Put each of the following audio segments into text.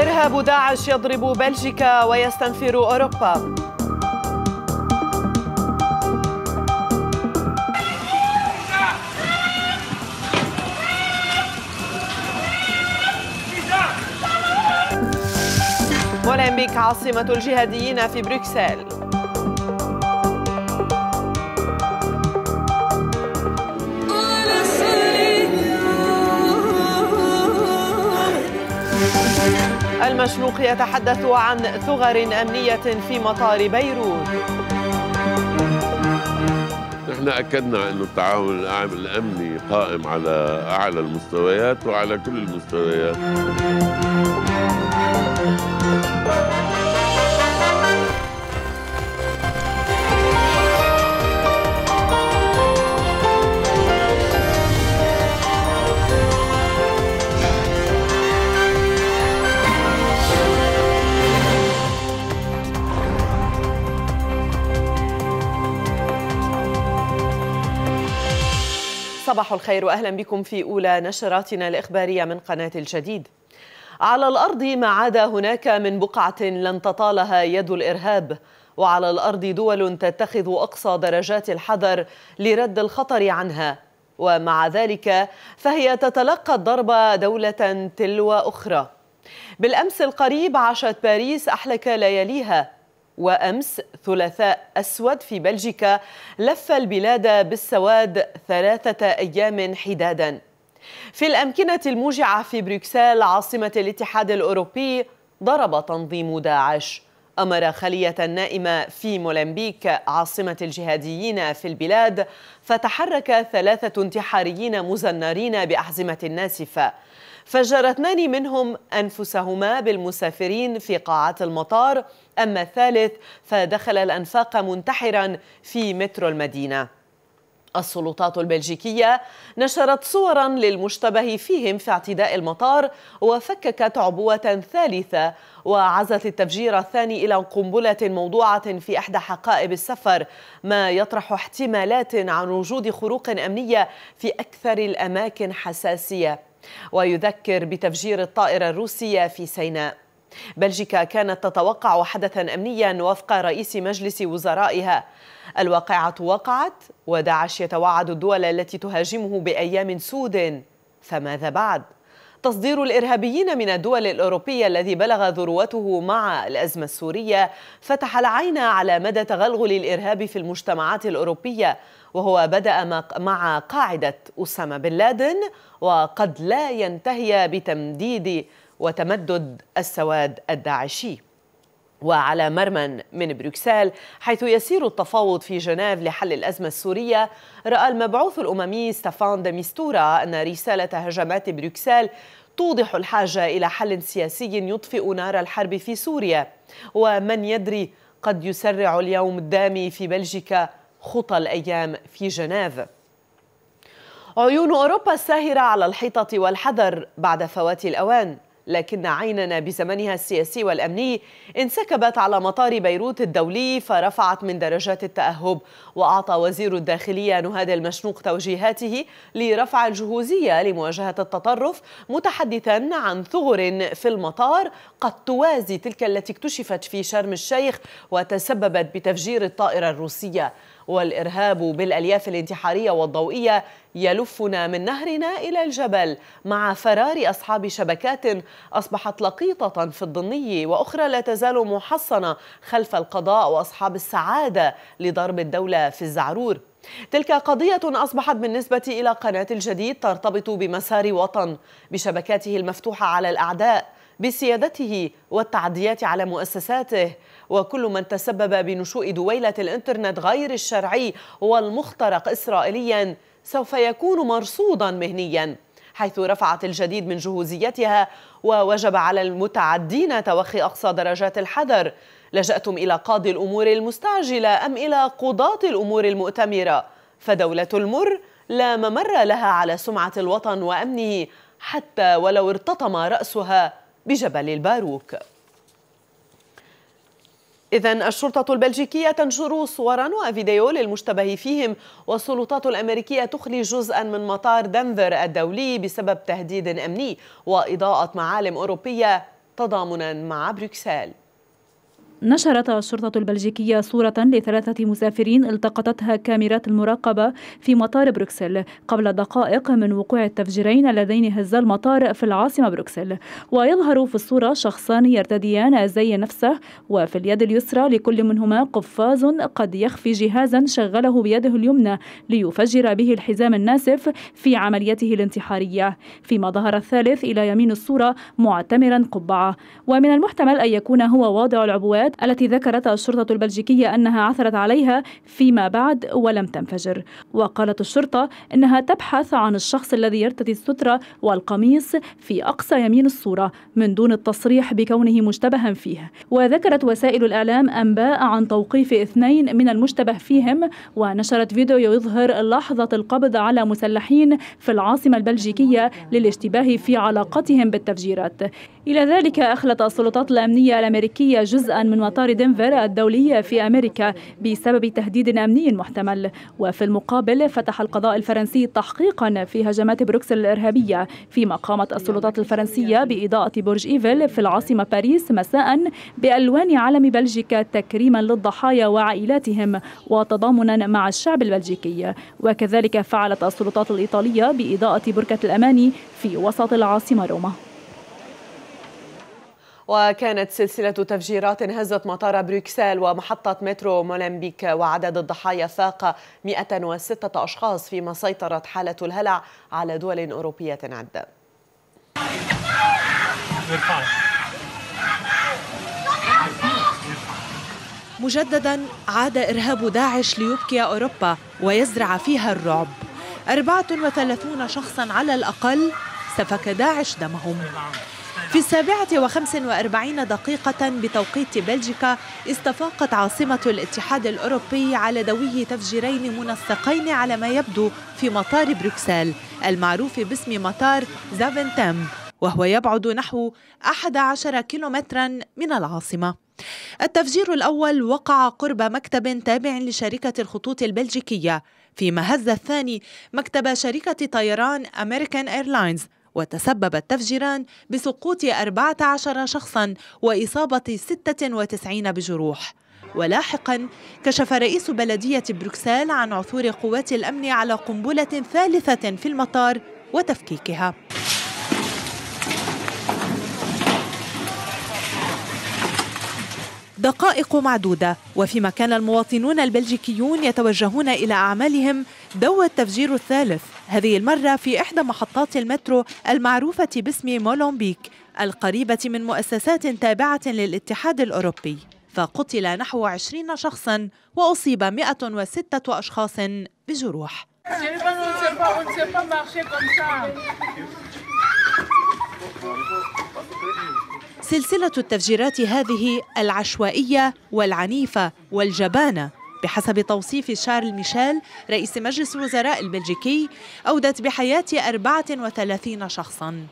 إرهاب داعش يضرب بلجيكا ويستنفر أوروبا مولمبيك عاصمة الجهاديين في بروكسل المشلوق يتحدث عن ثغر أمنية في مطار بيروت نحن أكدنا أن التعاون الأمني قائم على أعلى المستويات وعلى كل المستويات صباح الخير واهلا بكم في اولى نشراتنا الاخباريه من قناه الجديد. على الارض ما عاد هناك من بقعه لن تطالها يد الارهاب وعلى الارض دول تتخذ اقصى درجات الحذر لرد الخطر عنها ومع ذلك فهي تتلقى الضربه دوله تلو اخرى. بالامس القريب عاشت باريس احلك لياليها وأمس ثلاثاء أسود في بلجيكا لف البلاد بالسواد ثلاثة أيام حدادا في الأمكنة الموجعة في بروكسل عاصمة الاتحاد الأوروبي ضرب تنظيم داعش أمر خلية نائمة في مولمبيك عاصمة الجهاديين في البلاد فتحرك ثلاثة انتحاريين مزنرين بأحزمة ناسفة فجر اثنان منهم أنفسهما بالمسافرين في قاعة المطار أما الثالث فدخل الأنفاق منتحرا في مترو المدينة السلطات البلجيكية نشرت صورا للمشتبه فيهم في اعتداء المطار وفككت عبوة ثالثة وعزت التفجير الثاني إلى قنبلة موضوعة في إحدى حقائب السفر ما يطرح احتمالات عن وجود خروق أمنية في أكثر الأماكن حساسية ويذكر بتفجير الطائرة الروسية في سيناء بلجيكا كانت تتوقع حدثا أمنيا وفق رئيس مجلس وزرائها الواقعة وقعت وداعش يتوعد الدول التي تهاجمه بأيام سود فماذا بعد؟ تصدير الإرهابيين من الدول الأوروبية الذي بلغ ذروته مع الأزمة السورية فتح العين على مدى تغلغل الإرهاب في المجتمعات الأوروبية وهو بدأ مع قاعدة أسامة بن لادن وقد لا ينتهي بتمديد وتمدد السواد الداعشي وعلى مرمى من بروكسل حيث يسير التفاوض في جنيف لحل الأزمة السورية رأى المبعوث الأممي ستافان دميستورا أن رسالة هجمات بروكسل توضح الحاجة إلى حل سياسي يطفئ نار الحرب في سوريا ومن يدري قد يسرع اليوم الدامي في بلجيكا خطى الأيام في جنيف عيون أوروبا الساهرة على الحيطة والحذر بعد فوات الأوان لكن عيننا بزمنها السياسي والأمني انسكبت على مطار بيروت الدولي فرفعت من درجات التأهب وأعطى وزير الداخلية نهاد المشنوق توجيهاته لرفع الجهوزية لمواجهة التطرف متحدثا عن ثغر في المطار قد توازي تلك التي اكتشفت في شرم الشيخ وتسببت بتفجير الطائرة الروسية والإرهاب بالألياف الانتحارية والضوئية يلفنا من نهرنا إلى الجبل مع فرار أصحاب شبكات أصبحت لقيطة في الضني وأخرى لا تزال محصنة خلف القضاء وأصحاب السعادة لضرب الدولة في الزعرور تلك قضية أصبحت بالنسبة إلى قناة الجديد ترتبط بمسار وطن بشبكاته المفتوحة على الأعداء بسيادته والتعديات على مؤسساته وكل من تسبب بنشوء دويلة الإنترنت غير الشرعي والمخترق إسرائيليا سوف يكون مرصودا مهنيا حيث رفعت الجديد من جهوزيتها ووجب على المتعدين توخي أقصى درجات الحذر لجأتم إلى قاضي الأمور المستعجلة أم إلى قضاة الأمور المؤتمرة فدولة المر لا ممر لها على سمعة الوطن وأمنه حتى ولو ارتطم رأسها بجبل الباروك إذا الشرطة البلجيكية تنشر صورا وفيديو للمشتبه فيهم والسلطات الأمريكية تخلي جزءا من مطار دنفر الدولي بسبب تهديد أمني وإضاءة معالم أوروبية تضامنا مع بروكسل نشرت الشرطة البلجيكية صورة لثلاثة مسافرين التقطتها كاميرات المراقبة في مطار بروكسل قبل دقائق من وقوع التفجيرين اللذين هزا المطار في العاصمة بروكسل ويظهر في الصورة شخصان يرتديان الزي نفسه وفي اليد اليسرى لكل منهما قفاز قد يخفي جهازا شغله بيده اليمنى ليفجر به الحزام الناسف في عمليته الانتحارية فيما ظهر الثالث إلى يمين الصورة معتمرا قبعة ومن المحتمل أن يكون هو واضع العبوات الارتداد التي ذكرت الشرطة البلجيكية أنها عثرت عليها فيما بعد ولم تنفجر وقالت الشرطة أنها تبحث عن الشخص الذي يرتدي السترة والقميص في أقصى يمين الصورة من دون التصريح بكونه مشتبها فيه وذكرت وسائل الإعلام أنباء عن توقيف اثنين من المشتبه فيهم ونشرت فيديو يظهر لحظة القبض على مسلحين في العاصمة البلجيكية للاشتباه في علاقتهم بالتفجيرات إلى ذلك أخلت السلطات الأمنية الأمريكية جزءا من من مطار دنفر الدولي في أمريكا بسبب تهديد أمني محتمل وفي المقابل فتح القضاء الفرنسي تحقيقا في هجمات بروكسل الإرهابية فيما قامت السلطات الفرنسية بإضاءة برج إيفل في العاصمة باريس مساء بألوان علم بلجيكا تكريما للضحايا وعائلاتهم وتضامنا مع الشعب البلجيكي وكذلك فعلت السلطات الإيطالية بإضاءة بركة الأماني في وسط العاصمة روما وكانت سلسلة تفجيرات هزت مطار بروكسل ومحطة مترو مولمبيك وعدد الضحايا فاق 106 أشخاص فيما سيطرت حالة الهلع على دول أوروبية عدة مجددا عاد إرهاب داعش ليبكي أوروبا ويزرع فيها الرعب 34 شخصا على الأقل سفك داعش دمهم في السابعة وخمس وأربعين دقيقة بتوقيت بلجيكا استفاقت عاصمة الاتحاد الأوروبي على دوي تفجيرين منسقين على ما يبدو في مطار بروكسل المعروف باسم مطار زافنتام وهو يبعد نحو 11 كيلومترا من العاصمة التفجير الأول وقع قرب مكتب تابع لشركة الخطوط البلجيكية فيما هز الثاني مكتب شركة طيران أمريكان إيرلاينز وتسبب التفجيران بسقوط 14 شخصا وإصابة 96 بجروح ولاحقا كشف رئيس بلدية بروكسل عن عثور قوات الأمن على قنبلة ثالثة في المطار وتفكيكها دقائق معدودة وفيما كان المواطنون البلجيكيون يتوجهون إلى أعمالهم دوى التفجير الثالث هذه المرة في إحدى محطات المترو المعروفة باسم مولومبيك القريبة من مؤسسات تابعة للاتحاد الأوروبي فقتل نحو 20 شخصا وأصيب 106 أشخاص بجروح سلسلة التفجيرات هذه العشوائية والعنيفة والجبانة بحسب توصيف شارل ميشيل رئيس مجلس الوزراء البلجيكي أودت بحياة 34 شخصاً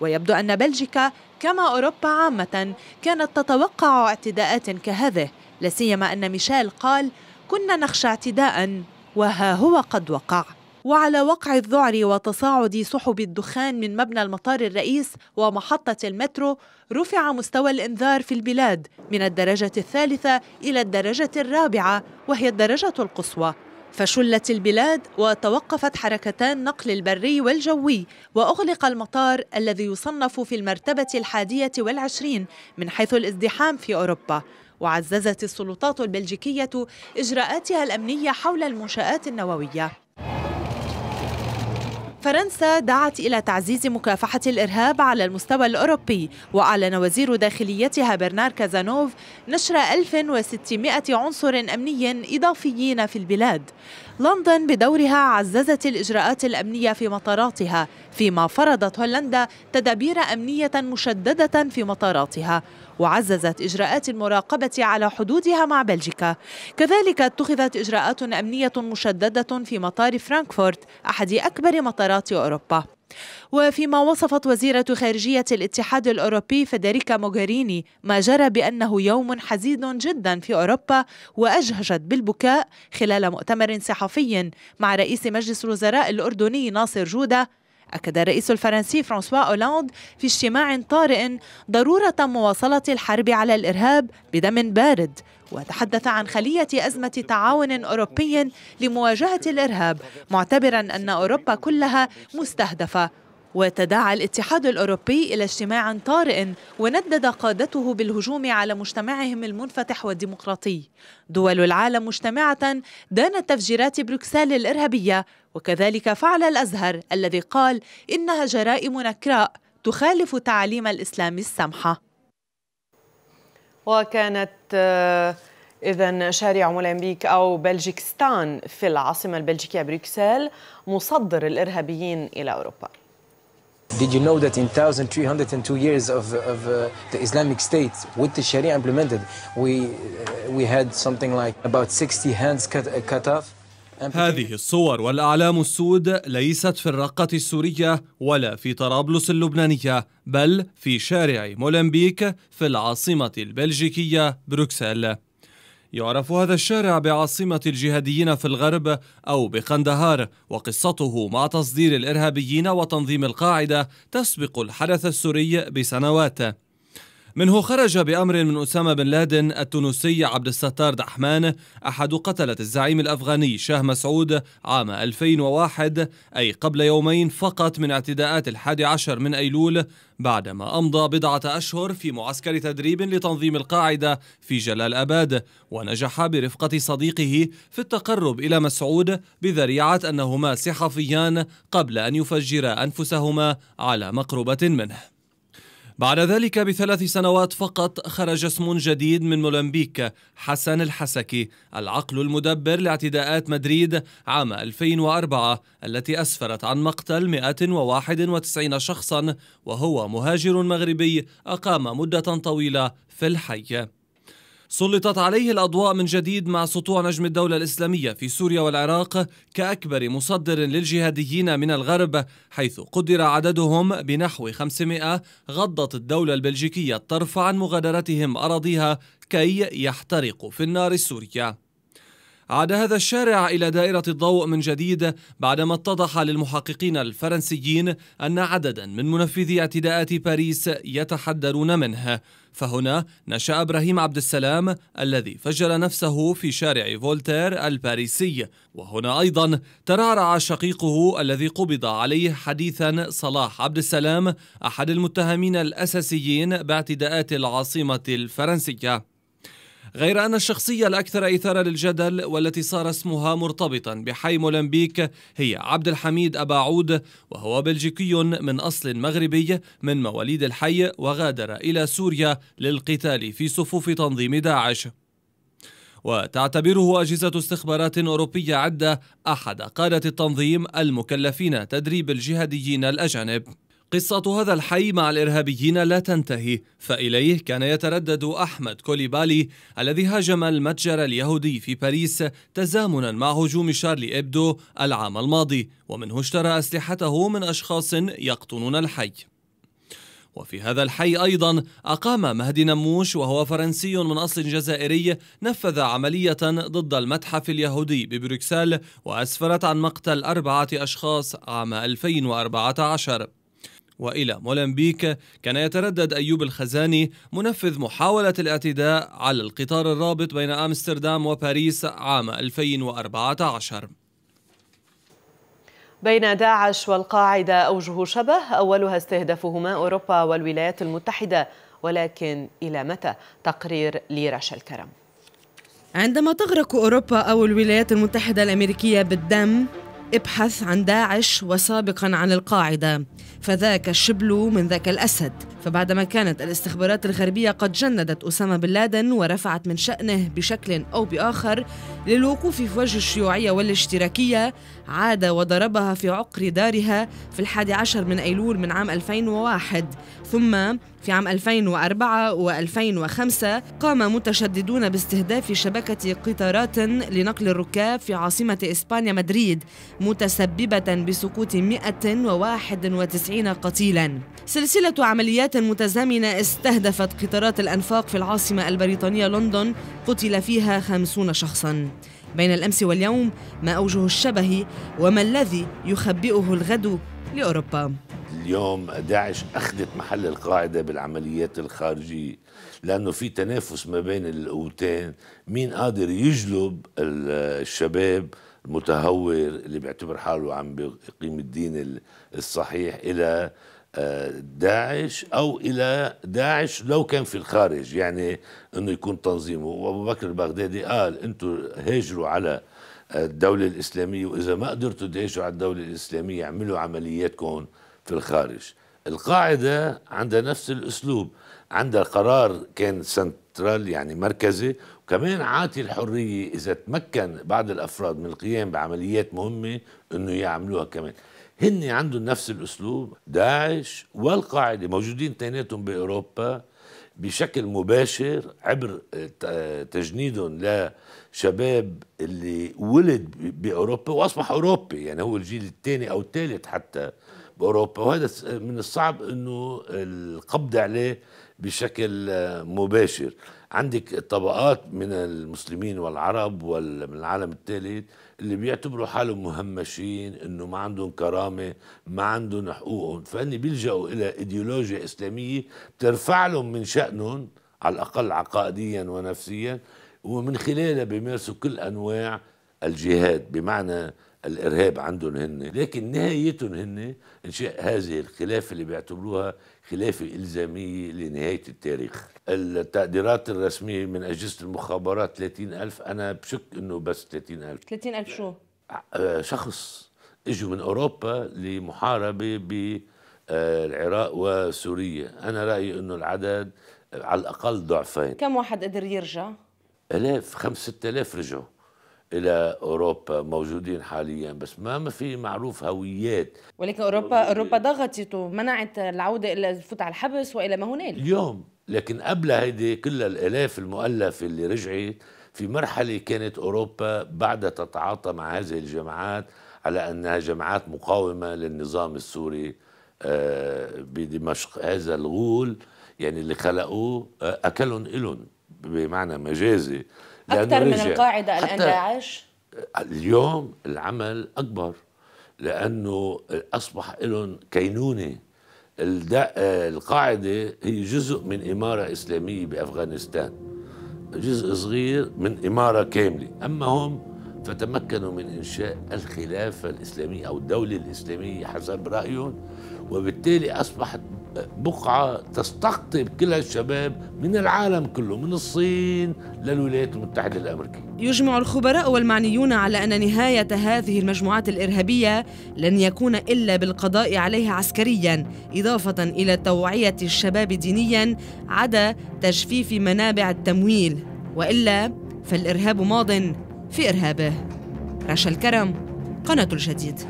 ويبدو أن بلجيكا كما أوروبا عامة كانت تتوقع اعتداءات كهذه لاسيما أن ميشيل قال كنا نخشى اعتداء وها هو قد وقع وعلى وقع الذعر وتصاعد سحب الدخان من مبنى المطار الرئيس ومحطة المترو رفع مستوى الإنذار في البلاد من الدرجة الثالثة إلى الدرجة الرابعة وهي الدرجة القصوى فشلت البلاد وتوقفت حركتان النقل البري والجوي وأغلق المطار الذي يصنف في المرتبة الحادية والعشرين من حيث الازدحام في أوروبا وعززت السلطات البلجيكية إجراءاتها الأمنية حول المنشآت النووية فرنسا دعت إلى تعزيز مكافحة الإرهاب على المستوى الأوروبي وأعلن وزير داخليتها برنار كازانوف نشر 1600 عنصر أمني إضافيين في البلاد لندن بدورها عززت الإجراءات الأمنية في مطاراتها فيما فرضت هولندا تدابير أمنية مشددة في مطاراتها وعززت إجراءات المراقبة على حدودها مع بلجيكا كذلك اتخذت إجراءات أمنية مشددة في مطار فرانكفورت أحد أكبر مطارات أوروبا وفيما وصفت وزيرة خارجية الاتحاد الأوروبي فدريكا موغريني ما جرى بأنه يوم حزين جدا في أوروبا وأجهجت بالبكاء خلال مؤتمر صحفي مع رئيس مجلس الوزراء الأردني ناصر جودة أكد الرئيس الفرنسي فرانسوا أولاند في اجتماع طارئ ضرورة مواصلة الحرب على الإرهاب بدم بارد وتحدث عن خلية أزمة تعاون أوروبي لمواجهة الإرهاب معتبرا أن أوروبا كلها مستهدفة وتداعى الاتحاد الأوروبي إلى اجتماع طارئ وندد قادته بالهجوم على مجتمعهم المنفتح والديمقراطي دول العالم مجتمعة دانت تفجيرات بروكسل الإرهابية وكذلك فعل الأزهر الذي قال إنها جرائم نكراء تخالف تعاليم الإسلام السمحة وكانت آه، إذا شارع مولمبيك أو بلجيكستان في العاصمة البلجيكية بروكسل مصدر الإرهابيين إلى أوروبا Did you know that in 1,302 years of, of uh, the Islamic State, with the Sharia implemented, we, uh, we had something like about 60 hands cut, uh, cut off? هذه الصور والأعلام السود ليست في الرقة السورية ولا في طرابلس اللبنانية بل في شارع مولمبيك في العاصمة البلجيكية بروكسل يعرف هذا الشارع بعاصمة الجهاديين في الغرب أو بقندهار وقصته مع تصدير الإرهابيين وتنظيم القاعدة تسبق الحدث السوري بسنوات منه خرج بأمر من أسامة بن لادن التونسي عبد الستار دحمان أحد قتلة الزعيم الأفغاني شاه مسعود عام 2001 أي قبل يومين فقط من اعتداءات الحادي عشر من أيلول بعدما أمضى بضعة أشهر في معسكر تدريب لتنظيم القاعدة في جلال أباد ونجح برفقة صديقه في التقرب إلى مسعود بذريعة أنهما صحفيان قبل أن يفجرا أنفسهما على مقربة منه بعد ذلك بثلاث سنوات فقط خرج اسم جديد من مولمبيك حسن الحسكي العقل المدبر لاعتداءات مدريد عام 2004 التي أسفرت عن مقتل 191 شخصا وهو مهاجر مغربي أقام مدة طويلة في الحي سلطت عليه الأضواء من جديد مع سطوع نجم الدولة الإسلامية في سوريا والعراق كأكبر مصدر للجهاديين من الغرب حيث قدر عددهم بنحو 500 غضت الدولة البلجيكية الطرف عن مغادرتهم أراضيها كي يحترقوا في النار السورية عاد هذا الشارع إلى دائرة الضوء من جديد بعدما اتضح للمحققين الفرنسيين أن عددا من منفذي اعتداءات باريس يتحدرون منه فهنا نشأ إبراهيم عبد السلام الذي فجر نفسه في شارع فولتير الباريسي وهنا أيضا ترعرع شقيقه الذي قبض عليه حديثا صلاح عبد السلام أحد المتهمين الأساسيين باعتداءات العاصمة الفرنسية غير أن الشخصية الأكثر إثارة للجدل والتي صار اسمها مرتبطا بحي مولمبيك هي عبد الحميد أبا عود وهو بلجيكي من أصل مغربي من مواليد الحي وغادر إلى سوريا للقتال في صفوف تنظيم داعش وتعتبره أجهزة استخبارات أوروبية عدة أحد قادة التنظيم المكلفين تدريب الجهاديين الأجانب قصة هذا الحي مع الإرهابيين لا تنتهي فإليه كان يتردد أحمد كوليبالي الذي هاجم المتجر اليهودي في باريس تزامنا مع هجوم شارلي إبدو العام الماضي ومنه اشترى أسلحته من أشخاص يقطنون الحي وفي هذا الحي أيضا أقام مهدي نموش وهو فرنسي من أصل جزائري نفذ عملية ضد المتحف اليهودي ببروكسل وأسفرت عن مقتل أربعة أشخاص عام 2014 والى مولمبيك كان يتردد ايوب الخزاني منفذ محاوله الاعتداء على القطار الرابط بين امستردام وباريس عام 2014 بين داعش والقاعده اوجه شبه اولها استهدافهما اوروبا والولايات المتحده ولكن الى متى تقرير لرشا الكرم عندما تغرق اوروبا او الولايات المتحده الامريكيه بالدم ابحث عن داعش وسابقا عن القاعدة فذاك الشبل من ذاك الأسد فبعدما كانت الاستخبارات الغربية قد جندت أسامة بن لادن ورفعت من شأنه بشكل أو بآخر للوقوف في وجه الشيوعية والاشتراكية عاد وضربها في عقر دارها في الحادي عشر من أيلول من عام 2001 ثم في عام 2004 و2005 قام متشددون باستهداف شبكة قطارات لنقل الركاب في عاصمة إسبانيا مدريد متسببة بسقوط 191 قتيلا سلسلة عمليات متزامنة استهدفت قطارات الأنفاق في العاصمة البريطانية لندن قتل فيها خمسون شخصاً بين الأمس واليوم ما أوجه الشبه وما الذي يخبئه الغد لأوروبا اليوم داعش أخذت محل القاعدة بالعمليات الخارجية لأنه في تنافس ما بين القوتين مين قادر يجلب الشباب المتهور اللي بيعتبر حاله عم بيقيم الدين الصحيح إلى داعش او الى داعش لو كان في الخارج يعني انه يكون تنظيمه وابو بكر البغدادي قال انتم هاجروا على الدوله الاسلاميه واذا ما قدرتوا تهاجروا على الدوله الاسلاميه اعملوا عملياتكم في الخارج القاعده عندها نفس الاسلوب عندها قرار كان سنترال يعني مركزي وكمان عاطي الحريه اذا تمكن بعض الافراد من القيام بعمليات مهمه انه يعملوها كمان هن عندهم نفس الاسلوب داعش والقاعده موجودين اثنيناتهم باوروبا بشكل مباشر عبر آه، آه، تجنيدهم لشباب اللي ولد باوروبا واصبح اوروبي يعني هو الجيل الثاني او الثالث حتى باوروبا وهذا آه، من الصعب انه القبض عليه بشكل مباشر عندك طبقات من المسلمين والعرب ومن العالم الثالث اللي بيعتبروا حالهم مهمشين انه ما عندهم كرامه ما عندهم حقوقهم فاني بيلجأوا الى ايديولوجيا اسلاميه بترفع لهم من شأنهم على الاقل عقائديا ونفسيا ومن خلالها بيمارسوا كل انواع الجهاد بمعنى الارهاب عندهم هن لكن نهايتهم هن انشاء هذه الخلافه اللي بيعتبروها خلافه الزاميه لنهايه التاريخ التقديرات الرسميه من اجهزه المخابرات 30000 انا بشك انه بس 30000 30000 شو آه، شخص اجوا من اوروبا لمحاربه بالعراق وسوريا انا رايي انه العدد على الاقل ضعفين كم واحد قدر يرجع الاف خمسة آلاف رجعوا الى اوروبا موجودين حاليا بس ما ما في معروف هويات ولكن اوروبا اوروبا ضغطت ومنعت العوده الى الفوت على الحبس والى ما هنالك اليوم لكن قبل هيدي كل الالاف المؤلفه اللي رجعت في مرحله كانت اوروبا بعدها تتعاطى مع هذه الجماعات على انها جماعات مقاومه للنظام السوري آه، بدمشق هذا الغول يعني اللي خلقوه آه، اكلهم الهم بمعنى مجازي أكثر من القاعدة الآن داعش اليوم العمل أكبر لأنه أصبح لهم كينونة القاعدة هي جزء من إمارة إسلامية بأفغانستان جزء صغير من إمارة كاملة أما هم فتمكنوا من إنشاء الخلافة الإسلامية أو الدولة الإسلامية حسب رأيهم وبالتالي أصبحت بقعة تستقطب كل الشباب من العالم كله من الصين للولايات المتحدة الأمريكية يجمع الخبراء والمعنيون على أن نهاية هذه المجموعات الإرهابية لن يكون إلا بالقضاء عليها عسكريا إضافة إلى توعية الشباب دينيا عدا تجفيف منابع التمويل وإلا فالإرهاب ماض في إرهابه رشا الكرم قناة الجديد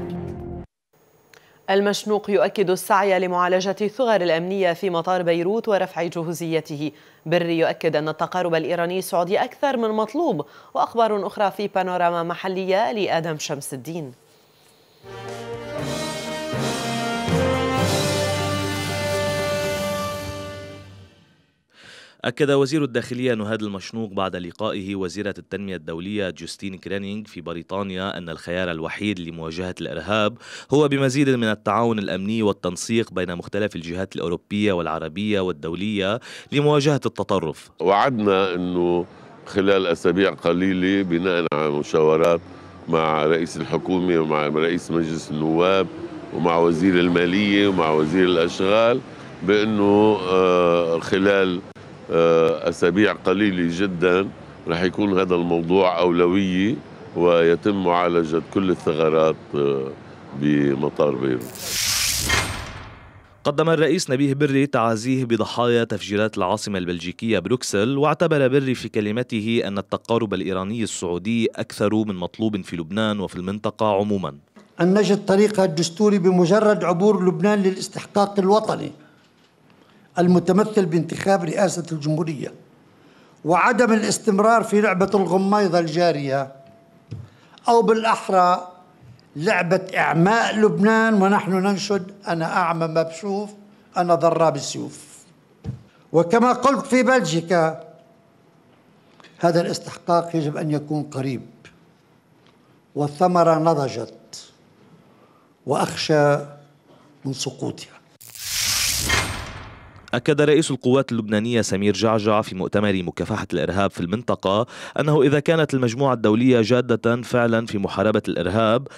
المشنوق يؤكد السعي لمعالجة الثغر الأمنية في مطار بيروت ورفع جهوزيته بري يؤكد أن التقارب الإيراني السعودي أكثر من مطلوب وأخبار أخرى في بانوراما محلية لآدم شمس الدين أكد وزير الداخلية نهاد المشنوق بعد لقائه وزيرة التنمية الدولية جوستين كرينينغ في بريطانيا أن الخيار الوحيد لمواجهة الإرهاب هو بمزيد من التعاون الأمني والتنسيق بين مختلف الجهات الأوروبية والعربية والدولية لمواجهة التطرف وعدنا أنه خلال أسابيع قليلة بناء على مشاورات مع رئيس الحكومة ومع رئيس مجلس النواب ومع وزير المالية ومع وزير الأشغال بأنه آه، خلال آه، أسابيع قليلة جدا رح يكون هذا الموضوع أولوية ويتم معالجة كل الثغرات آه، بمطار بيروت قدم الرئيس نبيه بري تعازيه بضحايا تفجيرات العاصمة البلجيكية بروكسل واعتبر بري في كلمته أن التقارب الإيراني السعودي أكثر من مطلوب في لبنان وفي المنطقة عموما أن نجد طريقها الدستوري بمجرد عبور لبنان للاستحقاق الوطني المتمثل بانتخاب رئاسة الجمهورية وعدم الاستمرار في لعبة الغميضة الجارية أو بالأحرى لعبة إعماء لبنان ونحن ننشد أنا أعمى ما بشوف أنا ضراب بالسيوف وكما قلت في بلجيكا هذا الاستحقاق يجب أن يكون قريب والثمرة نضجت وأخشى من سقوطها أكد رئيس القوات اللبنانية سمير جعجع في مؤتمر مكافحة الإرهاب في المنطقة أنه إذا كانت المجموعة الدولية جادة فعلا في محاربة الإرهاب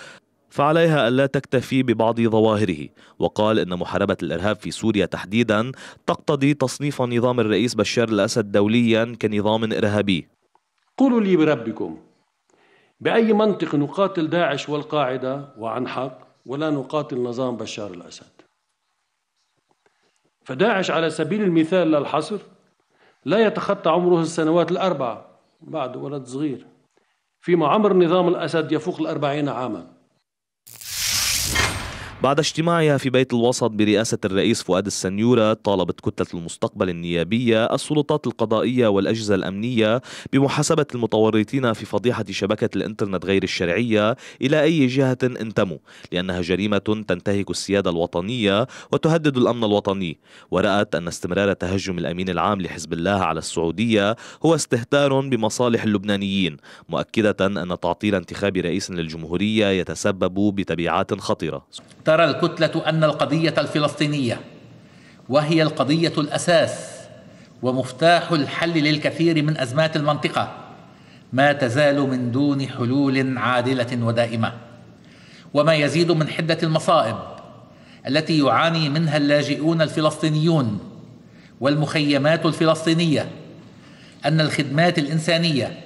فعليها ألا تكتفي ببعض ظواهره وقال إن محاربة الإرهاب في سوريا تحديدا تقتضي تصنيف نظام الرئيس بشار الأسد دوليا كنظام إرهابي قولوا لي بربكم بأي منطق نقاتل داعش والقاعدة وعن حق ولا نقاتل نظام بشار الأسد فداعش على سبيل المثال لا الحصر لا يتخطى عمره السنوات الأربعة بعد ولد صغير فيما عمر نظام الأسد يفوق الأربعين عاما بعد اجتماعها في بيت الوسط برئاسة الرئيس فؤاد السنيورة طالبت كتلة المستقبل النيابية السلطات القضائية والأجهزة الأمنية بمحاسبة المتورطين في فضيحة شبكة الإنترنت غير الشرعية إلى أي جهة انتموا لأنها جريمة تنتهك السيادة الوطنية وتهدد الأمن الوطني ورأت أن استمرار تهجم الأمين العام لحزب الله على السعودية هو استهتار بمصالح اللبنانيين مؤكدة أن تعطيل انتخاب رئيس للجمهورية يتسبب بتبعات خطيرة ترى الكتلة أن القضية الفلسطينية وهي القضية الأساس ومفتاح الحل للكثير من أزمات المنطقة ما تزال من دون حلول عادلة ودائمة وما يزيد من حدة المصائب التي يعاني منها اللاجئون الفلسطينيون والمخيمات الفلسطينية أن الخدمات الإنسانية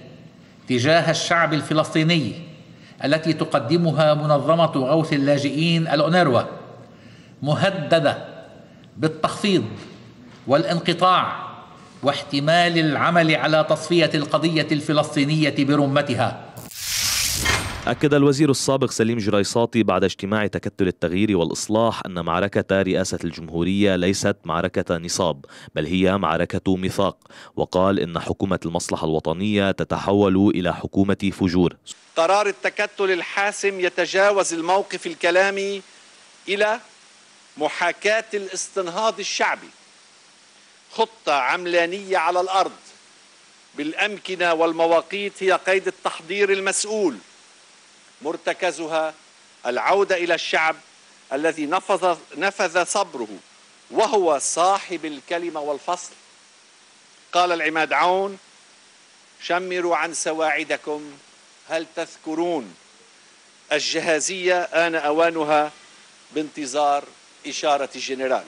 تجاه الشعب الفلسطيني التي تقدمها منظمة غوث اللاجئين الأونروا مهددة بالتخفيض والانقطاع واحتمال العمل على تصفية القضية الفلسطينية برمتها أكد الوزير السابق سليم جريصاتي بعد اجتماع تكتل التغيير والإصلاح أن معركة رئاسة الجمهورية ليست معركة نصاب بل هي معركة ميثاق وقال إن حكومة المصلحة الوطنية تتحول إلى حكومة فجور قرار التكتل الحاسم يتجاوز الموقف الكلامي إلى محاكاة الاستنهاض الشعبي خطة عملانية على الأرض بالأمكنة والمواقيت هي قيد التحضير المسؤول مرتكزها العودة إلى الشعب الذي نفذ نفذ صبره وهو صاحب الكلمة والفصل قال العماد عون شمروا عن سواعدكم هل تذكرون الجهازية آن أوانها بانتظار إشارة الجنرال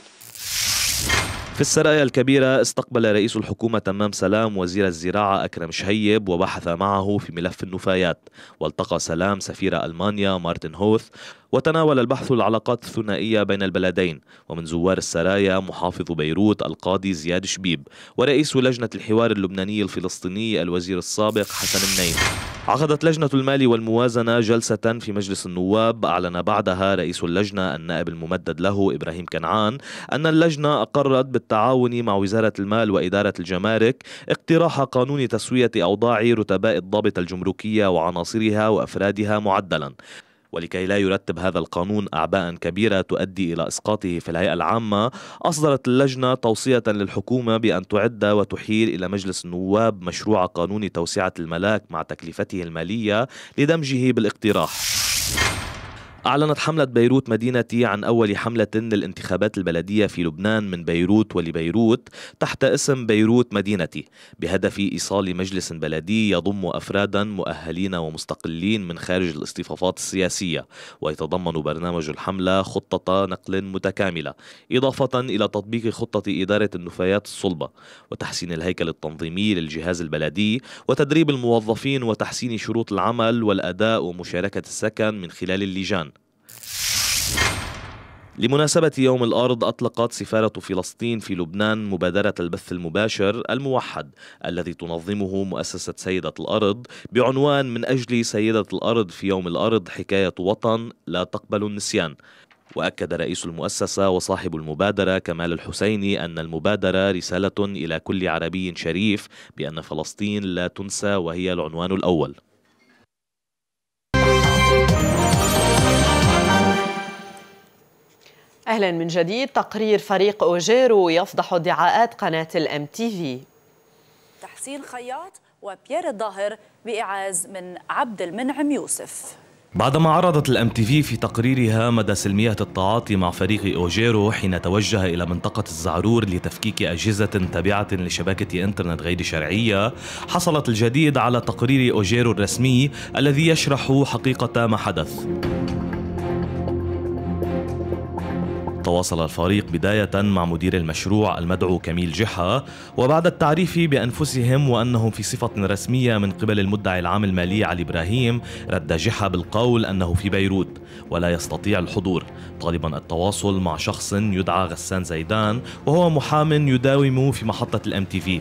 في السرايا الكبيرة استقبل رئيس الحكومة تمام سلام وزير الزراعة أكرم شهيب وبحث معه في ملف النفايات والتقى سلام سفير ألمانيا مارتن هوث وتناول البحث العلاقات الثنائية بين البلدين ومن زوار السرايا محافظ بيروت القاضي زياد شبيب ورئيس لجنة الحوار اللبناني الفلسطيني الوزير السابق حسن النيم عقدت لجنة المال والموازنة جلسة في مجلس النواب أعلن بعدها رئيس اللجنة النائب الممدد له إبراهيم كنعان أن اللجنة أقرت بالتعاون مع وزارة المال وإدارة الجمارك اقتراح قانون تسوية أوضاع رتباء الضابط الجمركية وعناصرها وأفرادها معدلا ولكي لا يرتب هذا القانون أعباء كبيرة تؤدي إلى إسقاطه في الهيئة العامة أصدرت اللجنة توصية للحكومة بأن تعد وتحيل إلى مجلس النواب مشروع قانون توسعة الملاك مع تكلفته المالية لدمجه بالاقتراح أعلنت حملة بيروت مدينتي عن أول حملة للانتخابات البلدية في لبنان من بيروت ولبيروت تحت اسم بيروت مدينتي بهدف إيصال مجلس بلدي يضم أفرادا مؤهلين ومستقلين من خارج الاصطفافات السياسية ويتضمن برنامج الحملة خطة نقل متكاملة إضافة إلى تطبيق خطة إدارة النفايات الصلبة وتحسين الهيكل التنظيمي للجهاز البلدي وتدريب الموظفين وتحسين شروط العمل والأداء ومشاركة السكن من خلال اللجان لمناسبة يوم الأرض أطلقت سفارة فلسطين في لبنان مبادرة البث المباشر الموحد الذي تنظمه مؤسسة سيدة الأرض بعنوان من أجل سيدة الأرض في يوم الأرض حكاية وطن لا تقبل النسيان وأكد رئيس المؤسسة وصاحب المبادرة كمال الحسيني أن المبادرة رسالة إلى كل عربي شريف بأن فلسطين لا تنسى وهي العنوان الأول أهلا من جديد تقرير فريق أوجيرو يفضح ادعاءات قناة الام تي في تحسين خياط وبيير الظاهر بإعاز من عبد المنعم يوسف بعدما عرضت الام تي في في تقريرها مدى سلمية التعاطي مع فريق اوجيرو حين توجه الى منطقة الزعرور لتفكيك اجهزة تابعة لشبكة انترنت غير شرعية، حصلت الجديد على تقرير اوجيرو الرسمي الذي يشرح حقيقة ما حدث. تواصل الفريق بداية مع مدير المشروع المدعو كميل جحا وبعد التعريف بأنفسهم وأنهم في صفة رسمية من قبل المدعي العام المالي علي إبراهيم رد جحا بالقول أنه في بيروت ولا يستطيع الحضور طالبا التواصل مع شخص يدعى غسان زيدان وهو محام يداوم في محطة الام تي في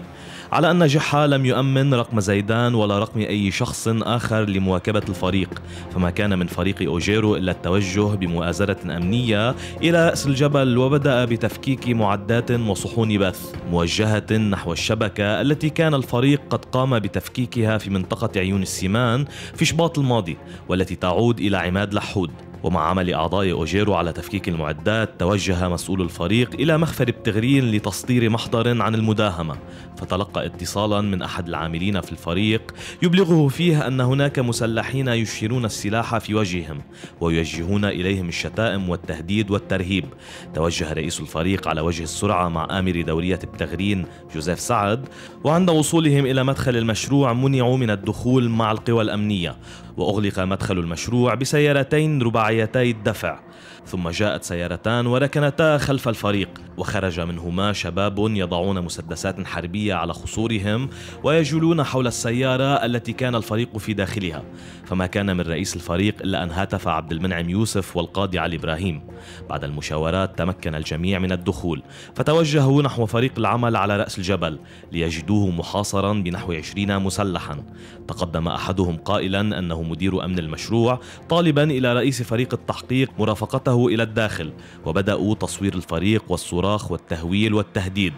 على أن جحا لم يؤمن رقم زيدان ولا رقم أي شخص آخر لمواكبة الفريق فما كان من فريق أوجيرو إلا التوجه بمؤازرة أمنية إلى رأس الجبل وبدأ بتفكيك معدات وصحون بث موجهة نحو الشبكة التي كان الفريق قد قام بتفكيكها في منطقة عيون السيمان في شباط الماضي والتي تعود إلى عماد لحود ومع عمل أعضاء أوجيرو على تفكيك المعدات توجه مسؤول الفريق إلى مخفر بتغرين لتصدير محضر عن المداهمة فتلقى اتصالا من أحد العاملين في الفريق يبلغه فيه أن هناك مسلحين يشيرون السلاح في وجههم ويوجهون إليهم الشتائم والتهديد والترهيب توجه رئيس الفريق على وجه السرعة مع آمر دورية التغرين جوزيف سعد وعند وصولهم إلى مدخل المشروع منعوا من الدخول مع القوى الأمنية وأغلق مدخل المشروع بسيارتين رباعيتي الدفع ثم جاءت سيارتان وركنتا خلف الفريق وخرج منهما شباب يضعون مسدسات حربية على خصورهم ويجولون حول السيارة التي كان الفريق في داخلها فما كان من رئيس الفريق إلا أن هاتف عبد المنعم يوسف والقاضي علي إبراهيم بعد المشاورات تمكن الجميع من الدخول فتوجهوا نحو فريق العمل على رأس الجبل ليجدوه محاصرا بنحو عشرين مسلحا تقدم أحدهم قائلا أنه مدير أمن المشروع طالبا إلى رئيس فريق التحقيق مرافقته قوته إلى الداخل وبدأوا تصوير الفريق والصراخ والتهويل والتهديد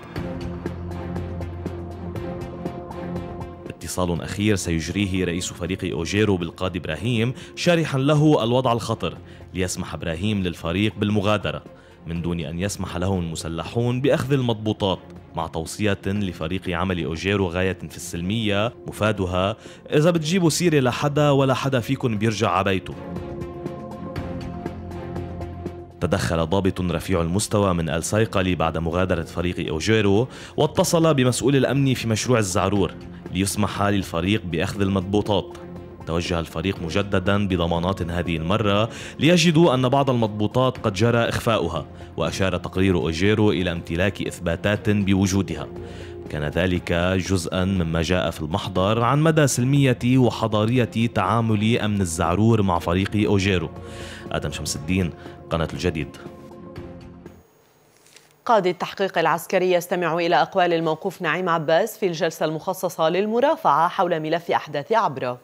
اتصال أخير سيجريه رئيس فريق أوجيرو بالقائد إبراهيم شارحا له الوضع الخطر ليسمح إبراهيم للفريق بالمغادرة من دون أن يسمح له المسلحون بأخذ المضبوطات مع توصية لفريق عمل أوجيرو غاية في السلمية مفادها إذا بتجيبوا سيرة لحدا ولا حدا فيكن بيرجع عبيته تدخل ضابط رفيع المستوى من السايقلي بعد مغادرة فريق أوجيرو واتصل بمسؤول الأمن في مشروع الزعرور ليسمح للفريق بأخذ المضبوطات توجه الفريق مجددا بضمانات هذه المرة ليجدوا أن بعض المضبوطات قد جرى إخفاؤها وأشار تقرير أوجيرو إلى امتلاك إثباتات بوجودها كان ذلك جزءا مما جاء في المحضر عن مدى سلمية وحضارية تعامل أمن الزعرور مع فريق أوجيرو آدم شمس الدين قناة الجديد قاضي التحقيق العسكري يستمع إلى أقوال الموقوف نعيم عباس في الجلسة المخصصة للمرافعة حول ملف أحداث عبره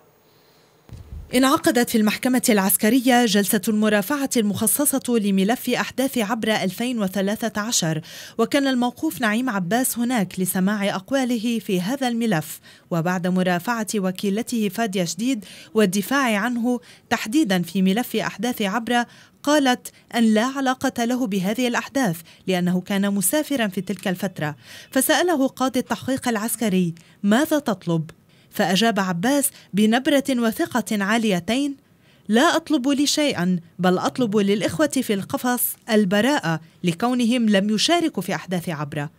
انعقدت في المحكمة العسكرية جلسة المرافعة المخصصة لملف أحداث عبر 2013 وكان الموقوف نعيم عباس هناك لسماع أقواله في هذا الملف وبعد مرافعة وكيلته فادية شديد والدفاع عنه تحديدا في ملف أحداث عبر قالت أن لا علاقة له بهذه الأحداث لأنه كان مسافرا في تلك الفترة فسأله قاضي التحقيق العسكري ماذا تطلب؟ فأجاب عباس بنبرة وثقة عاليتين لا أطلب لي شيئا بل أطلب للإخوة في القفص البراءة لكونهم لم يشاركوا في أحداث عبرة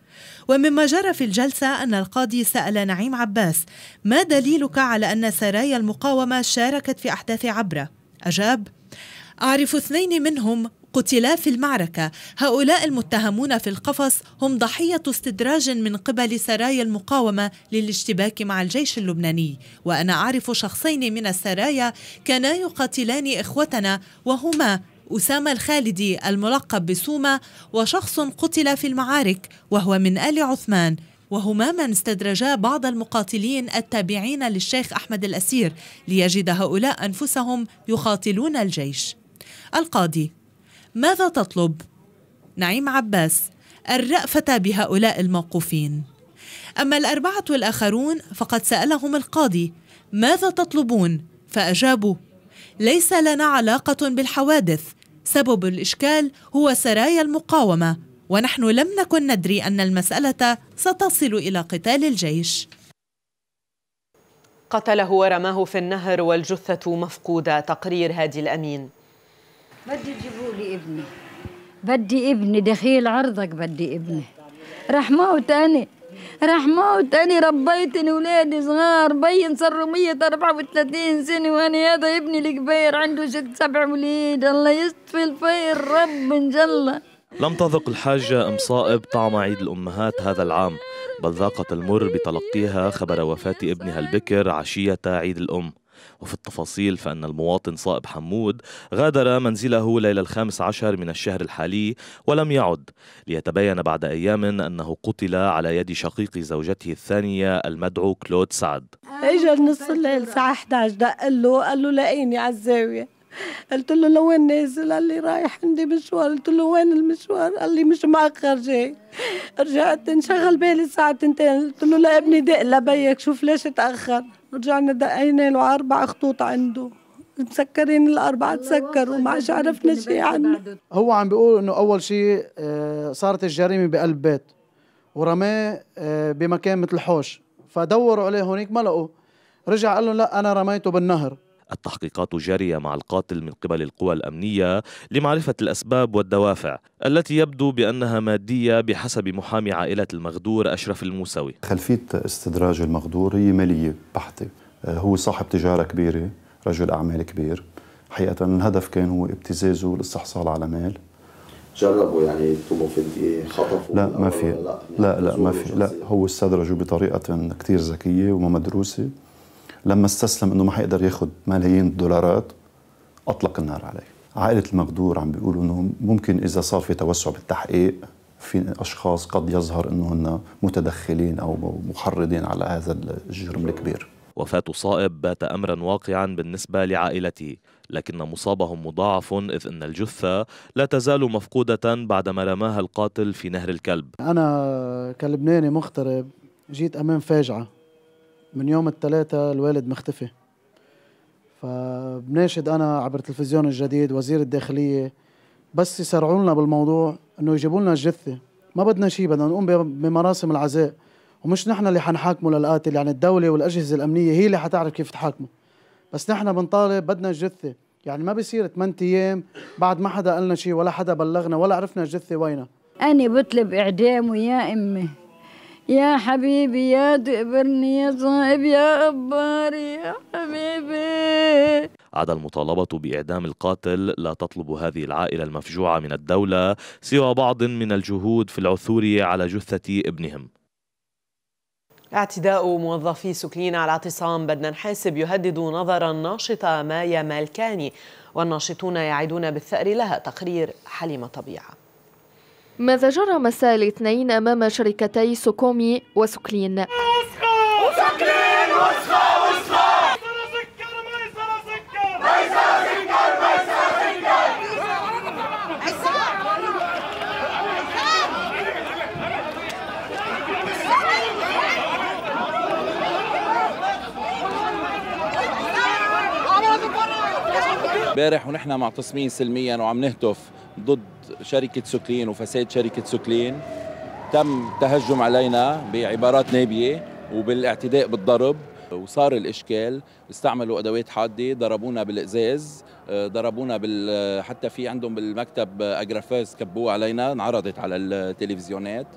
ومما جرى في الجلسة أن القاضي سأل نعيم عباس ما دليلك على أن سرايا المقاومة شاركت في أحداث عبرة؟ أجاب أعرف اثنين منهم قتلا في المعركة هؤلاء المتهمون في القفص هم ضحية استدراج من قبل سرايا المقاومة للاشتباك مع الجيش اللبناني وأنا أعرف شخصين من السرايا كانا يقاتلان إخوتنا وهما أسامة الخالدي الملقب بسومة وشخص قتل في المعارك وهو من آل عثمان وهما من استدرجا بعض المقاتلين التابعين للشيخ أحمد الأسير ليجد هؤلاء أنفسهم يقاتلون الجيش القاضي ماذا تطلب؟ نعيم عباس الرأفة بهؤلاء الموقوفين أما الأربعة الآخرون فقد سألهم القاضي ماذا تطلبون؟ فأجابوا ليس لنا علاقة بالحوادث سبب الإشكال هو سرايا المقاومة ونحن لم نكن ندري أن المسألة ستصل إلى قتال الجيش قتله ورماه في النهر والجثة مفقودة تقرير هادي الأمين بدي تجيبوا لي ابني بدي ابني دخيل عرضك بدي ابني رح موت انا رح موت انا ربيتني ولادي صغار بين صاروا 134 سنه وانا هذا ابني الكبير عنده ست سبع وليد الله يشفي الفير رب ان الله لم تذق الحاجة أم صائب طعم عيد الأمهات هذا العام بل ذاقت المر بتلقيها خبر وفاة ابنها البكر عشية عيد الأم وفي التفاصيل فأن المواطن صائب حمود غادر منزله ليلة الخامس عشر من الشهر الحالي ولم يعد ليتبين بعد أيام أنه قتل على يد شقيق زوجته الثانية المدعو كلود سعد اجى نص الليل الساعة 11 دق له قال له لاقيني على الزاوية قلت له لوين نازل؟ قال لي رايح عندي مشوار، قلت له وين المشوار؟ قال لي مش مأخر جاي. رجعت انشغل بالي الساعة 2 قلت له لا ابني دق لبيك شوف ليش تأخر. رجعنا دقينا له اربع خطوط عنده مسكرين الاربعه تسكروا ما عادش عرفنا شيء عنه هو عم بيقول انه اول شيء آه، صارت الجريمه بقلب بيت ورماه آه، بمكان مثل حوش فدوروا عليه هونيك ما لقوه رجع قال لهم لا انا رميته بالنهر التحقيقات جارية مع القاتل من قبل القوى الأمنية لمعرفة الأسباب والدوافع التي يبدو بأنها مادية بحسب محامي عائلة المغدور أشرف الموسوي خلفية استدراج المغدور هي مالية بحتة آه، هو صاحب تجارة كبيرة رجل أعمال كبير حقيقة الهدف كان هو ابتزازه للاستحصال على مال جربوا يعني يكتبوا في خطفوا لا ما في لا يعني لا, لا ما في لا هو استدرجه بطريقة كتير ذكية ومدروسة لما استسلم انه ما حيقدر ياخذ ملايين الدولارات اطلق النار عليه عائله المغدور عم بيقولوا انه ممكن اذا صار في توسع بالتحقيق في اشخاص قد يظهر انه هن متدخلين او محرضين على هذا الجرم الكبير وفاة صائب بات أمرا واقعا بالنسبة لعائلته لكن مصابهم مضاعف إذ أن الجثة لا تزال مفقودة بعدما رماها القاتل في نهر الكلب أنا كلبناني مغترب جيت أمام فاجعة من يوم الثلاثة الوالد مختفي فبناشد أنا عبر تلفزيون الجديد وزير الداخلية بس يسرعوا لنا بالموضوع إنه يجيبوا لنا الجثة ما بدنا شيء بدنا نقوم بمراسم العزاء ومش نحن اللي حنحاكمه للقاتل يعني الدولة والأجهزة الأمنية هي اللي حتعرف كيف تحاكمه بس نحن بنطالب بدنا الجثة يعني ما بيصير 8 أيام بعد ما حدا قالنا شيء ولا حدا بلغنا ولا عرفنا الجثة وينها أنا بطلب إعدامه يا أمي يا حبيبي يا دقبرني يا صاحب يا أبار يا حبيبي عدا المطالبة بإعدام القاتل لا تطلب هذه العائلة المفجوعة من الدولة سوى بعض من الجهود في العثور على جثة ابنهم اعتداء موظفي سكلين على اعتصام بدنا نحاسب يهدد نظر الناشطة مايا مالكاني والناشطون يعيدون بالثأر لها تقرير حليمة طبيعة ماذا جرى مساء الاثنين أمام شركتي سوكومي وسوكلين امبارح ونحن معتصمين سلميا وعم نهتف ضد شركة سوكلين وفساد شركة سوكلين تم تهجم علينا بعبارات نابية وبالاعتداء بالضرب وصار الإشكال استعملوا أدوات حادة ضربونا بالإزاز آه، ضربونا بال آه، حتى في عندهم بالمكتب آه، أجرافاز كبوه علينا انعرضت على التلفزيونات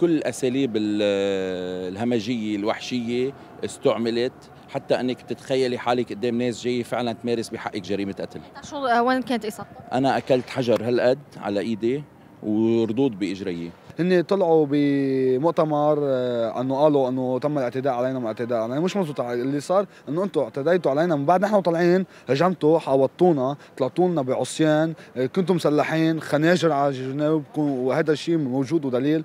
كل أساليب الهمجية الوحشية استعملت حتى انك تتخيلي حالك قدام ناس جايه فعلا تمارس بحقك جريمه قتل شو آه، وين كانت اصابتك؟ انا اكلت حجر هالقد على ايدي وردود باجريي هن طلعوا بمؤتمر آه، انه قالوا انه تم الاعتداء علينا ما اعتداء علينا مش مزبوط اللي صار انه انتم اعتديتوا علينا من بعد نحن طالعين هجمتوا حاوطونا طلعتوا لنا بعصيان آه، كنتوا مسلحين خناجر على جنوبكم وهذا الشيء موجود ودليل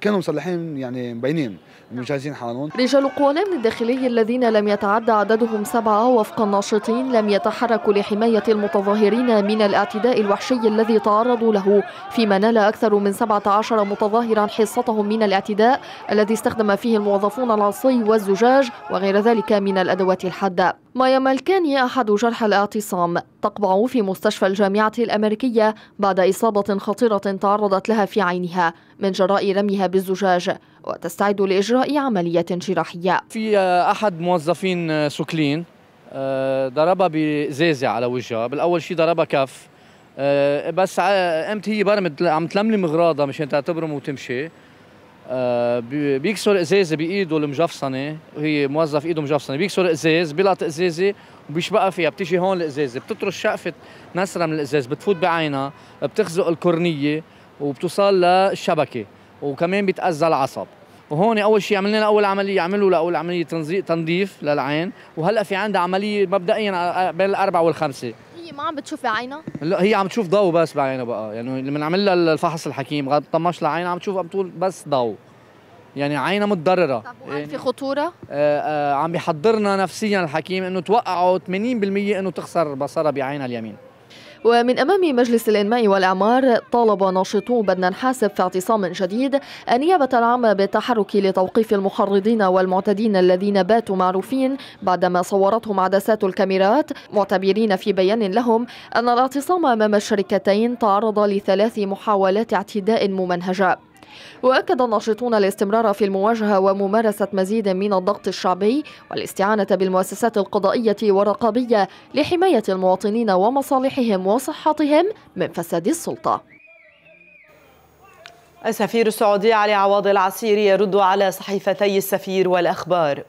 كانوا مسلحين يعني مبينين مجازين حانون رجال قوى الأمن الداخلي الذين لم يتعدى عددهم سبعة وفق الناشطين لم يتحركوا لحماية المتظاهرين من الاعتداء الوحشي الذي تعرضوا له فيما نال أكثر من 17 متظاهرا حصتهم من الاعتداء الذي استخدم فيه الموظفون العصي والزجاج وغير ذلك من الأدوات الحادة مايا ملكاني أحد جرحى الاعتصام تقبع في مستشفى الجامعة الأمريكية بعد إصابة خطيرة تعرضت لها في عينها من جراء رميها بالزجاج وتستعد لإجراء عملية جراحية في أحد موظفين سوكلين آه، ضربها بزازة على وجهها بالأول شيء ضربها كف آه، بس قامت آه، هي برمت عم تلملم اغراضها مشان تعتبرهم وتمشي بيكسر ازازه بايده المجفصنه وهي موظف ايده مجفصنه بيكسر ازاز بيلقط ازازه وبيشبقها فيها بتيجي هون الازازه بتطرش شقفه نسره من الازاز بتفوت بعينها بتخزق الكورنيه وبتوصل للشبكه وكمان بيتاذى العصب وهون اول شيء عملنا اول عمليه عملوا لاول عمليه تنظيف للعين وهلا في عندها عمليه مبدئيا بين الاربعه والخمسه هي ما عم بتشوف بعينها؟ لا هي عم تشوف ضوء بس بعينها بقى يعني لما نعمل لها الفحص الحكيم طمش لها عينها عم تشوف عم تقول بس ضوء يعني عينها متضررة طب يعني في خطورة؟ آه، آه، عم بيحضرنا نفسيا الحكيم انه توقعوا 80% انه تخسر بصرها بعينها اليمين ومن أمام مجلس الإنماء والإعمار طالب ناشطو بدنا حاسب في اعتصام جديد النيابة العامة بالتحرك لتوقيف المخرضين والمعتدين الذين باتوا معروفين بعدما صورتهم عدسات الكاميرات معتبرين في بيان لهم أن الاعتصام أمام الشركتين تعرض لثلاث محاولات اعتداء ممنهجة وأكد الناشطون الاستمرار في المواجهة وممارسة مزيد من الضغط الشعبي والاستعانة بالمؤسسات القضائية والرقابية لحماية المواطنين ومصالحهم وصحتهم من فساد السلطة السفير السعودي علي عواض العسيري يرد على صحيفتي السفير والأخبار